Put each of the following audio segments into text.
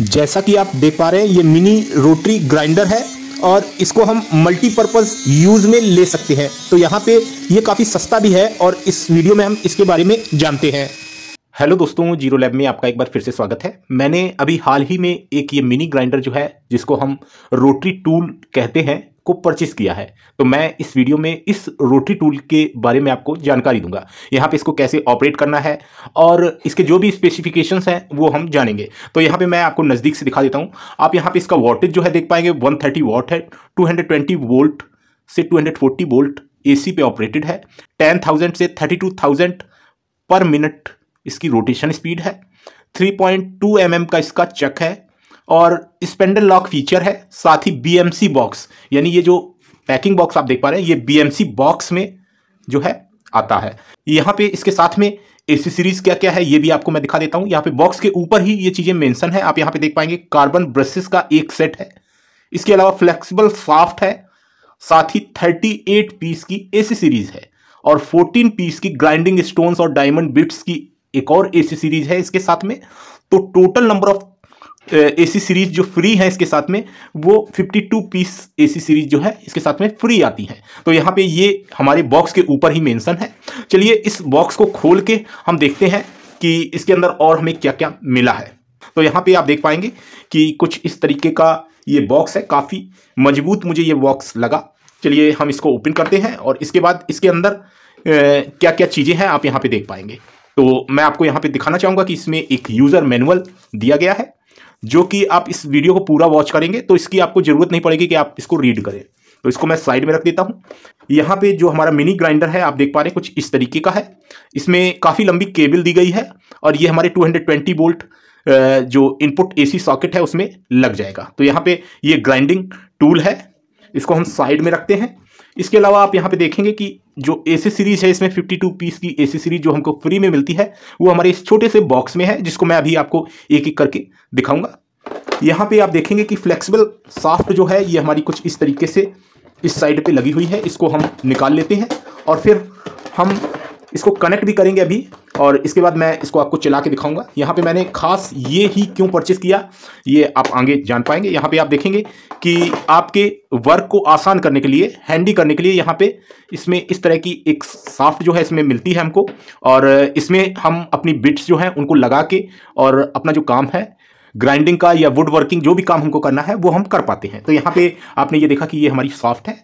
जैसा कि आप देख पा रहे हैं ये मिनी रोटरी ग्राइंडर है और इसको हम मल्टीपर्पज़ यूज़ में ले सकते हैं तो यहाँ पे ये काफ़ी सस्ता भी है और इस वीडियो में हम इसके बारे में जानते हैं हेलो दोस्तों जीरो लैब में आपका एक बार फिर से स्वागत है मैंने अभी हाल ही में एक ये मिनी ग्राइंडर जो है जिसको हम रोटरी टूल कहते हैं को परचेस किया है तो मैं इस वीडियो में इस रोटी टूल के बारे में आपको जानकारी दूंगा यहाँ पे इसको कैसे ऑपरेट करना है और इसके जो भी स्पेसिफिकेशंस हैं वो हम जानेंगे तो यहाँ पे मैं आपको नज़दीक से दिखा देता हूँ आप यहाँ पे इसका वोल्टेज जो है देख पाएंगे थर्टी वॉट है ट्वेंटी वोल्ट से फोर्टी वोल्ट सी पे ऑपरेटेड है थाउजेंड से थाउजेंड पर मिनट इसकी रोटेशन स्पीड है 3.2 पॉइंट mm का इसका चक है और स्पेंडल लॉक फीचर है साथ ही बीएमसी बॉक्स यानी ये जो पैकिंग बॉक्स आप देख पा रहे हैं ये बीएमसी बॉक्स में जो है आता है यहाँ पे इसके साथ में सीरीज क्या क्या है ये भी आपको मैं दिखा देता हूँ यहाँ पे बॉक्स के ऊपर ही ये चीज़ें मेंशन है आप यहाँ पे देख पाएंगे कार्बन ब्रशेस का एक सेट है इसके अलावा फ्लेक्सिबल साफ्ट है साथ ही थर्टी पीस की एसी सीरीज है और फोर्टीन पीस की ग्राइंडिंग स्टोन्स और डायमंड बिट्स की एक और एसी सीरीज है इसके साथ में तो total number of accessories जो फ्री है इसके साथ में वो 52 पीस ए सी सीरीज़ जो है इसके साथ में फ्री आती है तो यहाँ पे ये हमारे बॉक्स के ऊपर ही मेंशन है चलिए इस बॉक्स को खोल के हम देखते हैं कि इसके अंदर और हमें क्या क्या मिला है तो यहाँ पे आप देख पाएंगे कि कुछ इस तरीके का ये बॉक्स है काफ़ी मजबूत मुझे ये बॉक्स लगा चलिए हम इसको ओपन करते हैं और इसके बाद इसके अंदर क्या क्या चीज़ें हैं आप यहाँ पर देख पाएंगे तो मैं आपको यहाँ पे दिखाना चाहूँगा कि इसमें एक यूज़र मैनुअल दिया गया है जो कि आप इस वीडियो को पूरा वॉच करेंगे तो इसकी आपको जरूरत नहीं पड़ेगी कि आप इसको रीड करें तो इसको मैं साइड में रख देता हूँ यहाँ पे जो हमारा मिनी ग्राइंडर है आप देख पा रहे हैं कुछ इस तरीके का है इसमें काफ़ी लंबी केबल दी गई है और ये हमारे 220 वोल्ट जो इनपुट एसी सॉकेट है उसमें लग जाएगा तो यहाँ पे ये ग्राइंडिंग टूल है इसको हम साइड में रखते हैं इसके अलावा आप यहाँ पे देखेंगे कि जो ए सीरीज़ है इसमें 52 पीस की ए सीरीज़ जो हमको फ्री में मिलती है वो हमारे इस छोटे से बॉक्स में है जिसको मैं अभी आपको एक एक करके दिखाऊंगा यहाँ पे आप देखेंगे कि फ्लेक्सिबल साफ्ट जो है ये हमारी कुछ इस तरीके से इस साइड पे लगी हुई है इसको हम निकाल लेते हैं और फिर हम इसको कनेक्ट भी करेंगे अभी और इसके बाद मैं इसको आपको चला के दिखाऊंगा यहाँ पे मैंने खास ये ही क्यों परचेस किया ये आप आगे जान पाएंगे यहाँ पे आप देखेंगे कि आपके वर्क को आसान करने के लिए हैंडी करने के लिए यहाँ पे इसमें इस तरह की एक साफ्ट जो है इसमें मिलती है हमको और इसमें हम अपनी बिट्स जो हैं उनको लगा के और अपना जो काम है ग्राइंडिंग का या वुड वर्किंग जो भी काम हमको करना है वो हम कर पाते हैं तो यहाँ पे आपने ये देखा कि ये हमारी सॉफ्ट है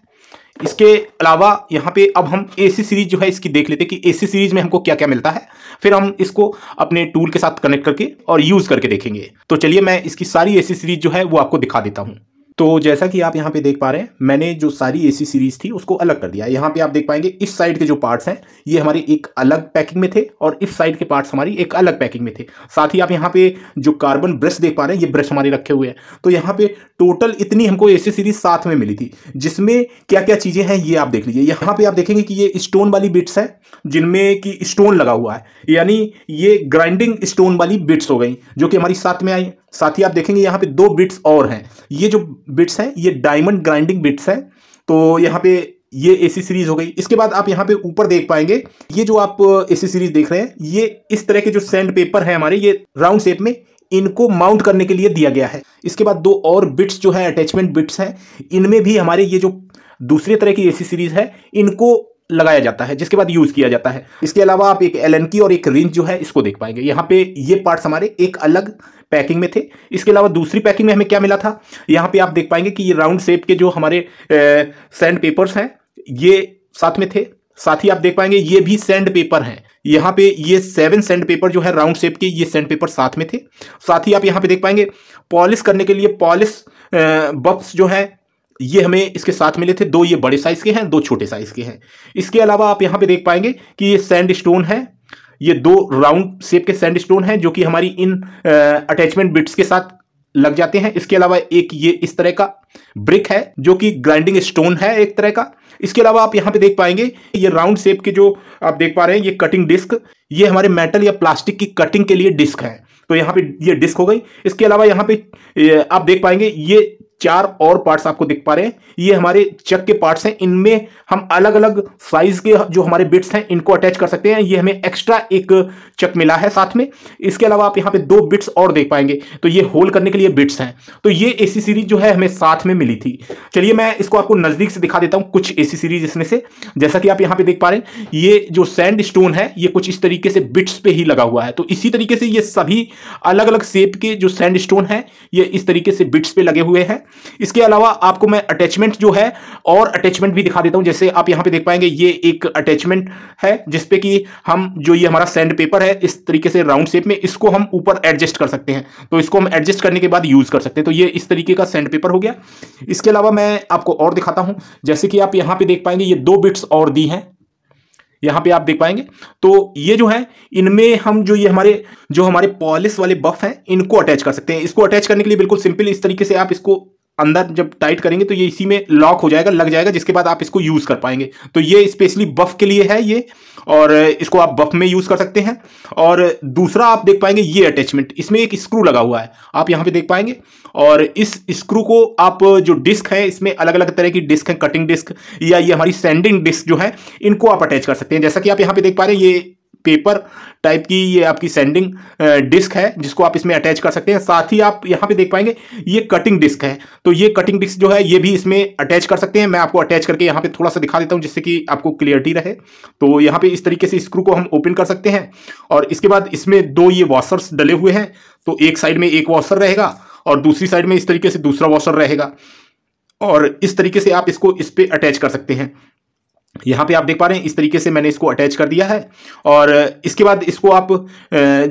इसके अलावा यहाँ पे अब हम एसी सीरीज जो है इसकी देख लेते कि कि एसी सीरीज में हमको क्या क्या मिलता है फिर हम इसको अपने टूल के साथ कनेक्ट करके और यूज़ करके देखेंगे तो चलिए मैं इसकी सारी एसी सीरीज जो है वो आपको दिखा देता हूँ तो जैसा कि आप यहाँ पे देख पा रहे हैं मैंने जो सारी एसी सीरीज थी उसको अलग कर दिया यहाँ पे आप देख पाएंगे इस साइड के जो पार्ट्स हैं ये हमारे एक अलग पैकिंग में थे और इस साइड के पार्ट्स हमारी एक अलग पैकिंग में थे साथ ही आप यहाँ पे जो कार्बन ब्रश देख पा रहे हैं ये ब्रश हमारे रखे हुए हैं तो यहाँ पे टोटल इतनी हमको ए सीरीज साथ में मिली थी जिसमें क्या क्या चीज़ें हैं ये आप देख लीजिए यहाँ पे आप देखेंगे कि ये स्टोन वाली बिट्स है जिनमें कि स्टोन लगा हुआ है यानी ये ग्राइंडिंग स्टोन वाली बिट्स हो गई जो कि हमारी साथ में आई साथ ही आप देखेंगे यहाँ पे दो बिट्स और हैं ये जो बिट्स हैं ये डायमंड ग्राइंडिंग बिट्स हैं तो यहाँ पे ये एसी सीरीज हो गई इसके बाद आप यहाँ पे ऊपर देख पाएंगे ये जो आप एसी सीरीज देख रहे हैं ये इस तरह के जो सैंड पेपर है हमारे ये राउंड शेप में इनको माउंट करने के लिए दिया गया है इसके बाद दो और बिट्स जो है अटैचमेंट बिट्स हैं इनमें भी हमारे ये जो दूसरे तरह की एसी सीरीज है इनको लगाया जाता है जिसके बाद यूज किया जाता है इसके अलावा आप एक एल की और एक रिंच जो है इसको देख पाएंगे यहाँ पे ये पार्ट्स हमारे एक अलग पैकिंग में थे इसके अलावा दूसरी पैकिंग में हमें क्या मिला था यहाँ पे आप देख पाएंगे कि ये राउंड शेप के जो हमारे सैंड पेपर्स हैं ये साथ में थे साथ ही आप देख पाएंगे ये भी सैंड पेपर हैं यहाँ पे ये सेवन सैंड पेपर जो है राउंड शेप के ये सैंड पेपर साथ में थे साथ ही आप यहाँ पे देख पाएंगे पॉलिश करने के लिए पॉलिश बफ्स जो है ये हमें इसके साथ मिले थे दो ये बड़े साइज के हैं दो छोटे साइज के हैं इसके अलावा आप यहां पे देख पाएंगे कि ये सैंड स्टोन है ये दो राउंड शेप के सैंड स्टोन है जो कि हमारी इन अटैचमेंट बिट्स के साथ लग जाते हैं इसके अलावा एक ये इस तरह का ब्रिक है जो कि ग्राइंडिंग स्टोन है एक तरह का इसके अलावा आप यहां पे देख पाएंगे ये राउंड शेप के जो आप देख पा रहे हैं ये कटिंग डिस्क ये हमारे मेटल या प्लास्टिक की कटिंग के लिए डिस्क है तो यहाँ पे ये डिस्क हो गई इसके अलावा यहाँ पे आप देख पाएंगे ये चार और पार्ट्स आपको दिख पा रहे हैं ये हमारे चक के पार्ट्स हैं इनमें हम अलग अलग साइज के जो हमारे बिट्स हैं इनको अटैच कर सकते हैं ये हमें एक्स्ट्रा एक चक मिला है साथ में इसके अलावा आप यहाँ पे दो बिट्स और देख पाएंगे तो ये होल करने के लिए बिट्स हैं तो ये ए सीरीज जो है हमें साथ में मिली थी चलिए मैं इसको आपको नजदीक से दिखा देता हूँ कुछ ए सीरीज इसमें से जैसा कि आप यहाँ पे देख पा रहे हैं ये जो सैंड स्टोन है ये कुछ इस तरीके से बिट्स पे ही लगा हुआ है तो इसी तरीके से ये सभी अलग अलग सेप के जो सैंड स्टोन है ये इस तरीके से बिट्स पे लगे हुए हैं इसके अलावा आपको मैं अटैचमेंट जो है और अटैचमेंट भी दिखा देता हूं जैसे आप यहां पे देख पाएंगे ये एक अटैचमेंट है जिसपे कि हम जो ये हमारा सैंड पेपर है इस तरीके से राउंड शेप में इसको हम ऊपर एडजस्ट कर सकते हैं तो इसको हम एडजस्ट करने के बाद यूज कर सकते हैं तो ये इस तरीके का सैंड पेपर हो गया इसके अलावा मैं आपको और दिखाता हूं जैसे कि आप यहां पर देख पाएंगे ये दो बिट्स और दी हैं यहाँ पे आप देख पाएंगे तो ये जो है इनमें हम जो ये हमारे जो हमारे पॉलिस वाले बफ हैं इनको अटैच कर सकते हैं इसको अटैच करने के लिए बिल्कुल सिंपल इस तरीके से आप इसको अंदर जब टाइट करेंगे तो ये इसी में लॉक हो जाएगा लग जाएगा जिसके बाद आप इसको यूज़ कर पाएंगे तो ये स्पेशली बफ के लिए है ये और इसको आप बफ में यूज़ कर सकते हैं और दूसरा आप देख पाएंगे ये अटैचमेंट इसमें एक स्क्रू लगा हुआ है आप यहां पे देख पाएंगे और इस स्क्रू को आप जो डिस्क है इसमें अलग अलग तरह की डिस्क है कटिंग डिस्क या ये हमारी सेंडिंग डिस्क जो है इनको आप अटैच कर सकते हैं जैसा कि आप यहाँ पे देख पा रहे हैं ये पेपर टाइप की ये आपकी सेंडिंग डिस्क है जिसको आप इसमें अटैच कर सकते हैं साथ ही आप यहाँ पे देख पाएंगे ये कटिंग डिस्क है तो ये कटिंग डिस्क जो है ये भी इसमें अटैच कर सकते हैं मैं आपको अटैच करके यहाँ पे थोड़ा सा दिखा देता हूँ जिससे कि आपको क्लियरिटी रहे तो यहाँ पे इस तरीके से स्क्रू को हम ओपन कर सकते हैं और इसके बाद इसमें दो ये वॉशर्स डले हुए हैं तो एक साइड में एक वॉशर रहेगा और दूसरी साइड में इस तरीके से दूसरा वॉशर रहेगा और इस तरीके से आप इसको इस पर अटैच कर सकते हैं यहाँ पे आप देख पा रहे हैं इस तरीके से मैंने इसको अटैच कर दिया है और इसके बाद इसको आप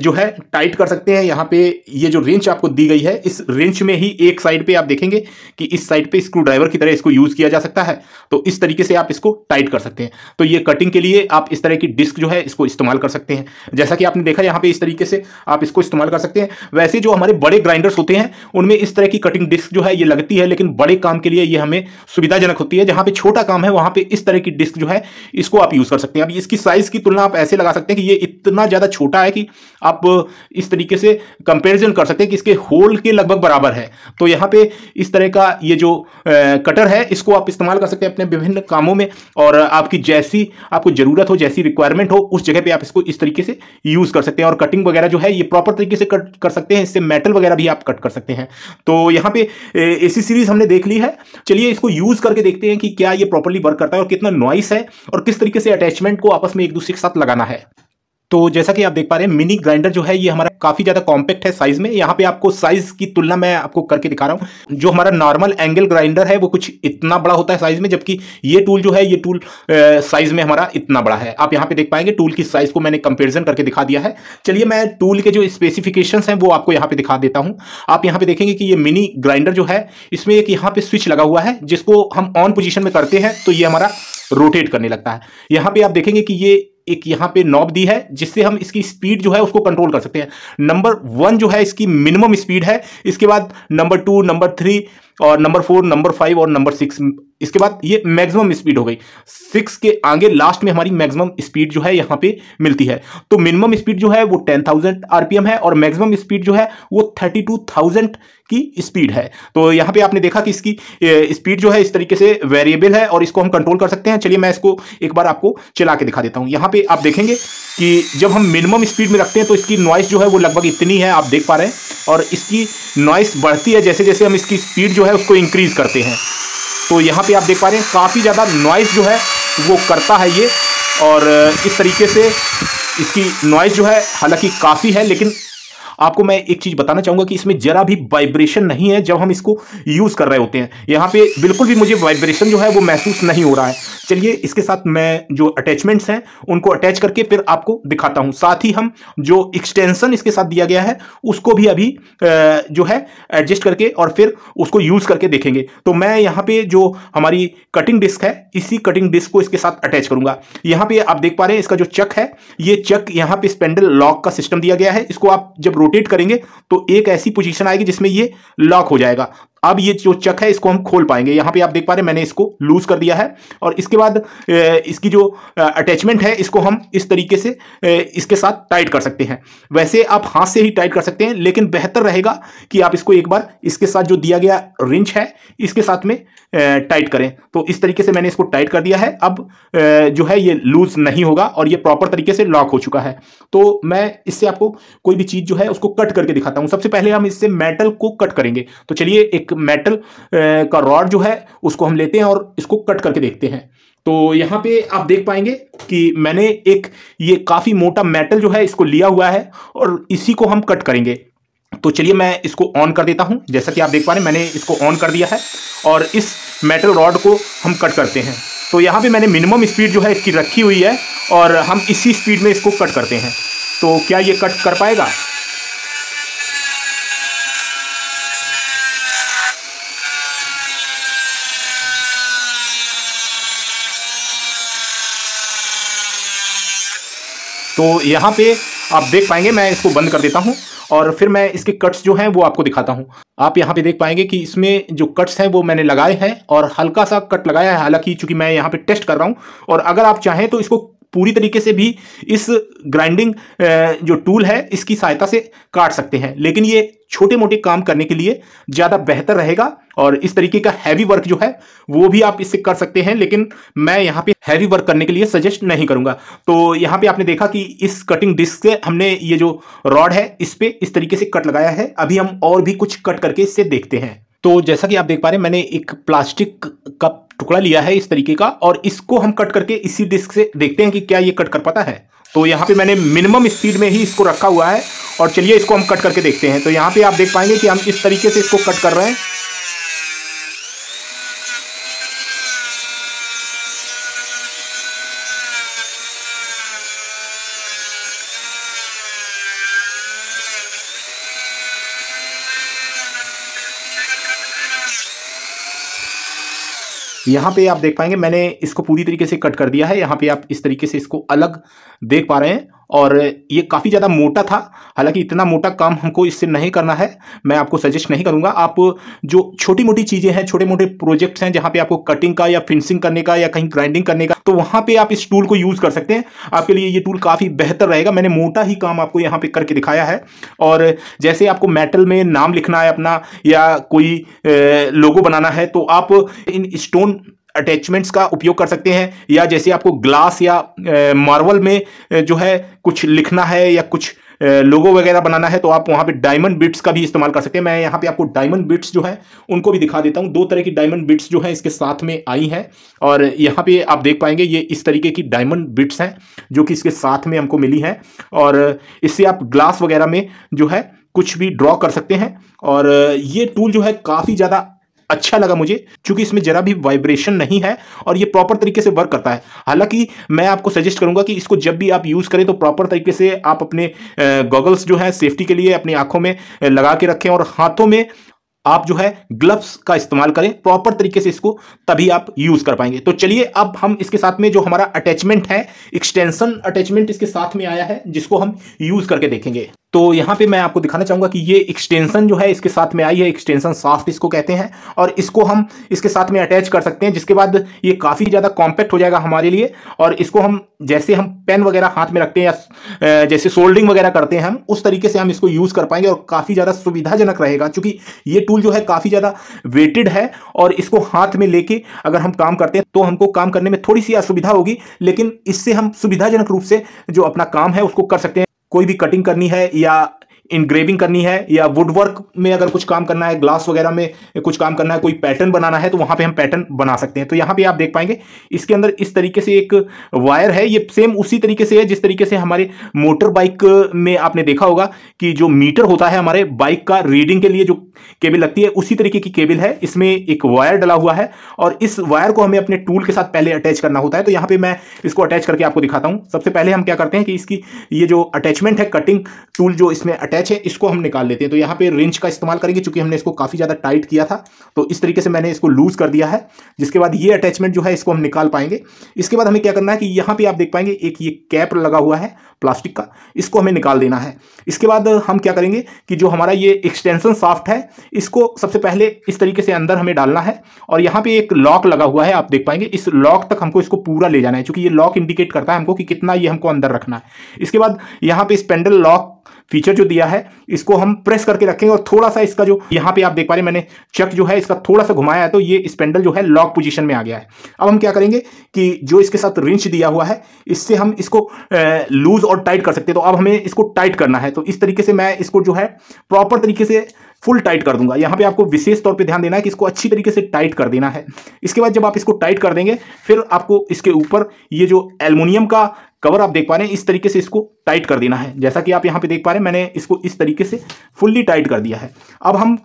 जो है टाइट कर सकते हैं यहाँ पे ये जो रेंच आपको दी गई है इस रेंच में ही एक साइड पे आप देखेंगे कि इस साइड पे स्क्रू ड्राइवर की तरह इसको यूज़ किया जा सकता है तो इस तरीके से आप इसको टाइट कर सकते हैं तो ये कटिंग के लिए आप इस तरह की डिस्क जो है इसको इस्तेमाल कर सकते हैं जैसा कि आपने देखा यहाँ पे इस तरीके से आप इसको इस्तेमाल कर सकते हैं वैसे जो हमारे बड़े ग्राइंडर्स होते हैं उनमें इस तरह की कटिंग डिस्क जो है ये लगती है लेकिन बड़े काम के लिए ये हमें सुविधाजनक होती है जहाँ पे छोटा काम है वहाँ पे इस तरह की डिस्क डिस्क जो है इसको आप यूज कर सकते हैं अब इसकी साइज की तुलना आप ऐसे लगा सकते हैं कि ये इतना ज्यादा छोटा है कि आप इस तरीके से कंपेरिजन कर सकते हैं कि इसके होल के लगभग बराबर है तो यहाँ पे इस तरह का ये जो कटर है इसको आप इस्तेमाल कर सकते हैं अपने विभिन्न कामों में और आपकी जैसी आपको जरूरत हो जैसी रिक्वायरमेंट हो उस जगह पर आप इसको इस तरीके से यूज कर सकते हैं और कटिंग वगैरह जो है ये प्रॉपर तरीके से कट कर सकते हैं इससे मेटल वगैरह भी आप कट कर सकते हैं तो यहाँ पे ए सीरीज हमने देख ली है चलिए इसको यूज करके देखते हैं कि क्या ये प्रॉपरली वर्क करता है और कितना नॉइस है और किस तरीके से अटैचमेंट को आपस में एक दूसरे के साथ लगाना है तो जैसा कि आप देख पा रहे हैं मिनी ग्राइंडर जो है ये हमारा काफी ज्यादा कॉम्पैक्ट है साइज में यहाँ पे आपको साइज की तुलना मैं आपको करके दिखा रहा हूँ जो हमारा नॉर्मल एंगल ग्राइंडर है वो कुछ इतना बड़ा होता है साइज में जबकि ये टूल जो है ये टूल साइज में हमारा इतना बड़ा है आप यहाँ पे देख पाएंगे टूल की साइज को मैंने कंपेरिजन करके दिखा दिया है चलिए मैं टूल के जो स्पेसिफिकेशन है वो आपको यहाँ पे दिखा देता हूँ आप यहाँ पे देखेंगे कि ये मिनी ग्राइंडर जो है इसमें एक यहाँ पे स्विच लगा हुआ है जिसको हम ऑन पोजिशन में करते हैं तो ये हमारा रोटेट करने लगता है यहाँ पे आप देखेंगे कि ये एक यहां पे नॉब दी है जिससे हम इसकी स्पीड जो है उसको कंट्रोल कर सकते हैं नंबर वन जो है इसकी मिनिमम स्पीड है इसके बाद नंबर टू नंबर थ्री और नंबर फोर नंबर फाइव और नंबर सिक्स इसके बाद ये मैक्सिमम स्पीड हो गई सिक्स के आगे लास्ट में हमारी मैक्सिमम स्पीड जो है यहाँ पे मिलती है तो मिनिमम स्पीड जो है वो टेन थाउजेंड आरपीएम है और मैक्सिमम स्पीड जो है वो थर्टी टू थाउजेंड की स्पीड है तो यहाँ पे आपने देखा कि इसकी स्पीड जो है इस तरीके से वेरिएबल है और इसको हम कंट्रोल कर सकते हैं चलिए मैं इसको एक बार आपको चला के दिखा देता हूँ यहाँ पे आप देखेंगे कि जब हम मिनिमम स्पीड में रखते हैं तो इसकी नॉइस जो है वो लगभग इतनी है आप देख पा रहे हैं और इसकी नॉइस बढ़ती है जैसे जैसे हम इसकी स्पीड जो है उसको इंक्रीज़ करते हैं तो यहाँ पे आप देख पा रहे हैं काफ़ी ज़्यादा नॉइज़ जो है वो करता है ये और इस तरीके से इसकी नॉइज़ जो है हालांकि काफ़ी है लेकिन आपको मैं एक चीज़ बताना चाहूँगा कि इसमें ज़रा भी वाइब्रेशन नहीं है जब हम इसको यूज़ कर रहे होते हैं यहाँ पे बिल्कुल भी मुझे वाइब्रेशन जो है वो महसूस नहीं हो रहा है चलिए इसके साथ मैं जो अटैचमेंट्स हैं उनको अटैच करके फिर आपको दिखाता हूं साथ ही हम जो एक्सटेंशन इसके साथ दिया गया है उसको भी अभी जो है एडजस्ट करके और फिर उसको यूज़ करके देखेंगे तो मैं यहाँ पे जो हमारी कटिंग डिस्क है इसी कटिंग डिस्क को इसके साथ अटैच करूंगा यहाँ पे आप देख पा रहे हैं इसका जो चक है ये चक यहाँ पे स्पेंडल लॉक का सिस्टम दिया गया है इसको आप जब रोटेट करेंगे तो एक ऐसी पोजिशन आएगी जिसमें ये लॉक हो जाएगा अब ये जो चक है इसको हम खोल पाएंगे यहाँ पे आप देख पा रहे हैं मैंने इसको लूज कर दिया है और इसके बाद इसकी जो अटैचमेंट है इसको हम इस तरीके से इसके साथ टाइट कर सकते हैं वैसे आप हाथ से ही टाइट कर सकते हैं लेकिन बेहतर रहेगा कि आप इसको एक बार इसके साथ जो दिया गया रिंच है इसके साथ में टाइट करें तो इस तरीके से मैंने इसको टाइट कर दिया है अब जो है ये लूज नहीं होगा और ये प्रॉपर तरीके से लॉक हो चुका है तो मैं इससे आपको कोई भी चीज़ जो है उसको कट करके दिखाता हूँ सबसे पहले हम इससे मेटल को कट करेंगे तो चलिए एक मेटल का रॉड जो है उसको हम लेते हैं और इसको कट करके देखते हैं तो यहाँ पे आप देख पाएंगे कि मैंने एक ये काफ़ी मोटा मेटल जो है इसको लिया हुआ है और इसी को हम कट करेंगे तो चलिए मैं इसको ऑन कर देता हूँ जैसा कि आप देख पा रहे हैं मैंने इसको ऑन कर दिया है और इस मेटल रॉड को हम कट करते हैं तो यहाँ पे मैंने मिनिमम स्पीड जो है इसकी रखी हुई है और हम इसी स्पीड में इसको कट करते हैं तो क्या ये कट कर पाएगा तो यहाँ पे आप देख पाएंगे मैं इसको बंद कर देता हूँ और फिर मैं इसके कट्स जो हैं वो आपको दिखाता हूँ आप यहाँ पे देख पाएंगे कि इसमें जो कट्स हैं वो मैंने लगाए हैं और हल्का सा कट लगाया है हालांकि चूंकि मैं यहाँ पे टेस्ट कर रहा हूँ और अगर आप चाहें तो इसको पूरी तरीके से भी इस ग्राइंडिंग जो टूल है इसकी सहायता से काट सकते हैं लेकिन ये छोटे मोटे काम करने के लिए ज़्यादा बेहतर रहेगा और इस तरीके का हैवी वर्क जो है वो भी आप इससे कर सकते हैं लेकिन मैं यहाँ पे हैवी वर्क करने के लिए सजेस्ट नहीं करूंगा तो यहाँ पे आपने देखा कि इस कटिंग डिस्क से हमने ये जो रॉड है इस पर इस तरीके से कट लगाया है अभी हम और भी कुछ कट करके इससे देखते हैं तो जैसा कि आप देख पा रहे हैं मैंने एक प्लास्टिक कप टुकड़ा लिया है इस तरीके का और इसको हम कट करके इसी डिस्क से देखते हैं कि क्या ये कट कर पाता है तो यहाँ पे मैंने मिनिमम स्पीड में ही इसको रखा हुआ है और चलिए इसको हम कट करके देखते हैं तो यहाँ पे आप देख पाएंगे कि हम इस तरीके से इसको कट कर रहे हैं यहाँ पे आप देख पाएंगे मैंने इसको पूरी तरीके से कट कर दिया है यहाँ पे आप इस तरीके से इसको अलग देख पा रहे हैं और ये काफ़ी ज़्यादा मोटा था हालांकि इतना मोटा काम हमको इससे नहीं करना है मैं आपको सजेस्ट नहीं करूँगा आप जो छोटी मोटी चीज़ें हैं छोटे मोटे प्रोजेक्ट्स हैं जहाँ पे आपको कटिंग का या फिनिशिंग करने का या कहीं ग्राइंडिंग करने का तो वहाँ पे आप इस टूल को यूज़ कर सकते हैं आपके लिए ये टूल काफ़ी बेहतर रहेगा मैंने मोटा ही काम आपको यहाँ पर करके दिखाया है और जैसे आपको मेटल में नाम लिखना है अपना या कोई लोगो बनाना है तो आप इन स्टोन अटैचमेंट्स का उपयोग कर सकते हैं या जैसे आपको ग्लास या मार्बल में जो है कुछ लिखना है या कुछ लोगो वगैरह बनाना है तो आप वहाँ पे डायमंड बिट्स का भी इस्तेमाल कर सकते हैं मैं यहाँ पे आपको डायमंड बिट्स जो है उनको भी दिखा देता हूँ दो तरह की डायमंड बिट्स जो है इसके साथ में आई हैं और यहाँ पे आप देख पाएंगे ये इस तरीके की डायमंड बिट्स हैं जो कि इसके साथ में हमको मिली हैं और इससे आप ग्लास वगैरह में जो है कुछ भी ड्रॉ कर सकते हैं और ये टूल जो है काफ़ी ज़्यादा अच्छा लगा मुझे क्योंकि इसमें जरा भी वाइब्रेशन नहीं है और ये प्रॉपर तरीके से वर्क करता है हालांकि मैं आपको सजेस्ट करूंगा कि इसको जब भी आप यूज़ करें तो प्रॉपर तरीके से आप अपने गॉगल्स जो है सेफ्टी के लिए अपनी आंखों में लगा के रखें और हाथों में आप जो है ग्लव्स का इस्तेमाल करें प्रॉपर तरीके से इसको तभी आप यूज कर पाएंगे तो चलिए अब हम इसके साथ में जो हमारा अटैचमेंट है एक्सटेंशन अटैचमेंट इसके साथ में आया है जिसको हम यूज करके देखेंगे तो यहाँ पे मैं आपको दिखाना चाहूँगा कि ये एक्सटेंशन जो है इसके साथ में आई है एक्सटेंशन साफ्ट इसको कहते हैं और इसको हम इसके साथ में अटैच कर सकते हैं जिसके बाद ये काफ़ी ज़्यादा कॉम्पैक्ट हो जाएगा हमारे लिए और इसको हम जैसे हम पेन वगैरह हाथ में रखते हैं या जैसे सोल्डिंग वगैरह करते हैं हम उस तरीके से हम इसको यूज़ कर पाएंगे और काफ़ी ज़्यादा सुविधाजनक रहेगा चूँकि ये टूल जो है काफ़ी ज़्यादा वेटेड है और इसको हाथ में लेके अगर हम काम करते हैं तो हमको काम करने में थोड़ी सी असुविधा होगी लेकिन इससे हम सुविधाजनक रूप से जो अपना काम है उसको कर सकते हैं कोई भी कटिंग करनी है या इंग्रेविंग करनी है या वुडवर्क में अगर कुछ काम करना है ग्लास वगैरह में कुछ काम करना है कोई पैटर्न बनाना है तो वहां पे हम पैटर्न बना सकते हैं तो यहां पे आप देख पाएंगे इसके अंदर इस तरीके से एक वायर है ये सेम उसी तरीके से है जिस तरीके से हमारे मोटर बाइक में आपने देखा होगा कि जो मीटर होता है हमारे बाइक का रीडिंग के लिए जो केबल लगती है उसी तरीके की केबल है इसमें एक वायर डला हुआ है और इस वायर को हमें अपने टूल के साथ पहले अटैच करना होता है तो यहाँ पर मैं इसको अटैच करके आपको दिखाता हूँ सबसे पहले हम क्या करते हैं कि इसकी ये जो अटैचमेंट है कटिंग टूल जो इसमें अटैच मैच है इसको हम निकाल लेते हैं तो यहाँ पे रिंच का इस्तेमाल करेंगे क्योंकि हमने इसको काफ़ी ज़्यादा टाइट किया था तो इस तरीके से मैंने इसको लूज़ कर दिया है जिसके बाद ये अटैचमेंट जो है इसको हम निकाल पाएंगे इसके बाद हमें क्या करना है कि यहाँ पर आप देख पाएंगे एक ये कैप लगा हुआ है प्लास्टिक का इसको हमें निकाल देना है इसके बाद हम क्या करेंगे कि जो हमारा ये एक्सटेंसन साफ्ट है इसको सबसे पहले इस तरीके से अंदर हमें डालना है और यहाँ पे एक लॉक लगा हुआ है आप देख पाएंगे इस लॉक तक हमको इसको पूरा ले जाना है क्योंकि ये लॉक इंडिकेट करता है हमको कि कितना ये हमको अंदर रखना है इसके बाद यहाँ पे स्पेंडल लॉक फीचर जो दिया दिया है इसको हम प्रेस करके रखेंगे और थोड़ा सा इसका जो यहाँ पे आप देख पा रहे हैं मैंने चक जो है इसका थोड़ा सा घुमाया है तो ये स्पेंडल जो है लॉक पोजीशन में आ गया है अब हम क्या करेंगे कि जो इसके साथ रिंच दिया हुआ है इससे हम इसको लूज और टाइट कर सकते हैं तो अब हमें इसको टाइट करना है तो इस तरीके से मैं इसको जो है प्रॉपर तरीके से फुल टाइट कर दूंगा यहाँ पे आपको विशेष तौर पे ध्यान देना है कि इसको अच्छी तरीके से टाइट कर देना है इसके बाद जब आप इसको टाइट कर देंगे फिर आपको इसके ऊपर ये जो एलमिनियम का कवर आप देख पा रहे हैं इस तरीके से इसको टाइट कर देना है जैसा कि आप यहाँ पे देख पा रहे हैं मैंने इसको इस तरीके से फुल्ली टाइट कर दिया है अब हम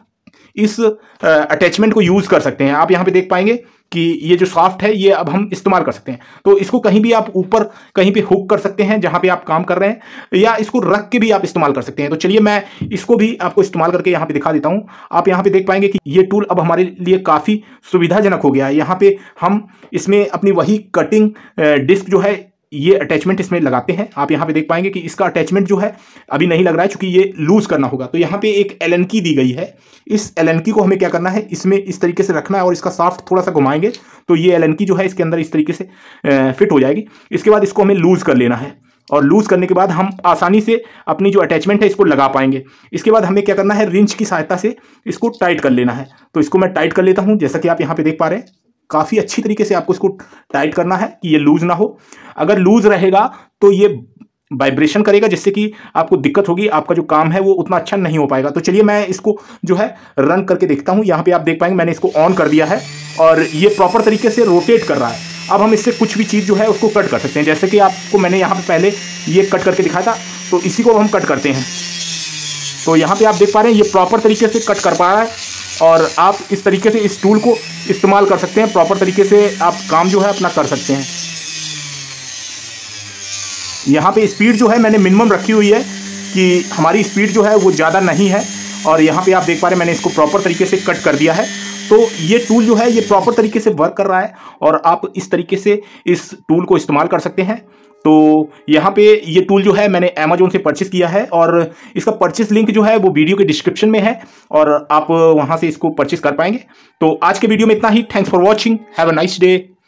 इस अटैचमेंट को यूज़ कर सकते हैं आप यहाँ पर देख पाएंगे कि ये जो सॉफ्ट है ये अब हम इस्तेमाल कर सकते हैं तो इसको कहीं भी आप ऊपर कहीं पे हुक कर सकते हैं जहाँ पे आप काम कर रहे हैं या इसको रख के भी आप इस्तेमाल कर सकते हैं तो चलिए मैं इसको भी आपको इस्तेमाल करके यहाँ पे दिखा देता हूँ आप यहाँ पे देख पाएंगे कि ये टूल अब हमारे लिए काफ़ी सुविधाजनक हो गया है यहाँ पर हम इसमें अपनी वही कटिंग डिस्क जो है ये अटैचमेंट इसमें लगाते हैं आप यहाँ पे देख पाएंगे कि इसका अटैचमेंट जो है अभी नहीं लग रहा है क्योंकि ये लूज करना होगा तो यहाँ पे एक एलनकी दी गई है इस एलनकी को हमें क्या करना है इसमें इस तरीके से रखना है और इसका साफ्ट थोड़ा सा घुमाएंगे तो ये एलनकी जो है इसके अंदर इस तरीके से फिट हो जाएगी इसके बाद इसको हमें लूज़ कर लेना है और लूज़ करने के बाद हम आसानी से अपनी जो अटैचमेंट है इसको लगा पाएंगे इसके बाद हमें क्या करना है रिंच की सहायता से इसको टाइट कर लेना है तो इसको मैं टाइट कर लेता हूँ जैसा कि आप यहाँ पे देख पा रहे हैं काफ़ी अच्छी तरीके से आपको इसको टाइट करना है कि ये लूज ना हो अगर लूज रहेगा तो ये वाइब्रेशन करेगा जिससे कि आपको दिक्कत होगी आपका जो काम है वो उतना अच्छा नहीं हो पाएगा तो चलिए मैं इसको जो है रन करके देखता हूँ यहाँ पे आप देख पाएंगे मैंने इसको ऑन कर दिया है और ये प्रॉपर तरीके से रोटेट कर रहा है अब हम इससे कुछ भी चीज़ जो है उसको कट कर सकते हैं जैसे कि आपको मैंने यहाँ पर पहले ये कट करके दिखाया था तो इसी को हम कट करते हैं तो यहाँ पर आप देख पा रहे हैं ये प्रॉपर तरीके से कट कर पा रहा है और आप इस तरीके से इस टूल को इस्तेमाल कर सकते हैं प्रॉपर तरीके से आप काम जो है अपना कर सकते हैं यहाँ पे स्पीड जो है मैंने मिनिमम रखी हुई है कि हमारी स्पीड जो है वो ज़्यादा नहीं है और यहाँ पे आप देख पा रहे हैं मैंने इसको प्रॉपर तरीके से कट कर दिया है तो ये टूल जो है ये प्रॉपर तरीके से वर्क कर रहा है और आप इस तरीके से इस टूल को इस्तेमाल कर सकते हैं तो यहाँ पे ये टूल जो है मैंने अमेजोन से परचेस किया है और इसका परचेस लिंक जो है वो वीडियो के डिस्क्रिप्शन में है और आप वहाँ से इसको परचेस कर पाएंगे तो आज के वीडियो में इतना ही thanks for watching have a nice day